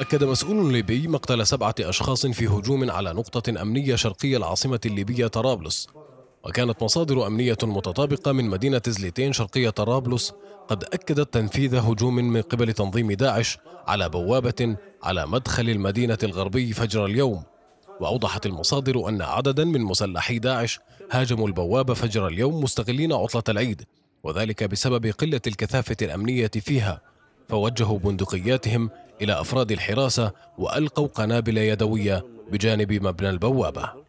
أكد مسؤول ليبي مقتل سبعة أشخاص في هجوم على نقطة أمنية شرقي العاصمة الليبية طرابلس وكانت مصادر أمنية متطابقة من مدينة زليتين شرقية طرابلس قد أكدت تنفيذ هجوم من قبل تنظيم داعش على بوابة على مدخل المدينة الغربي فجر اليوم وأوضحت المصادر أن عددا من مسلحي داعش هاجموا البوابة فجر اليوم مستغلين عطلة العيد وذلك بسبب قلة الكثافة الأمنية فيها فوجهوا بندقياتهم إلى أفراد الحراسة وألقوا قنابل يدوية بجانب مبنى البوابة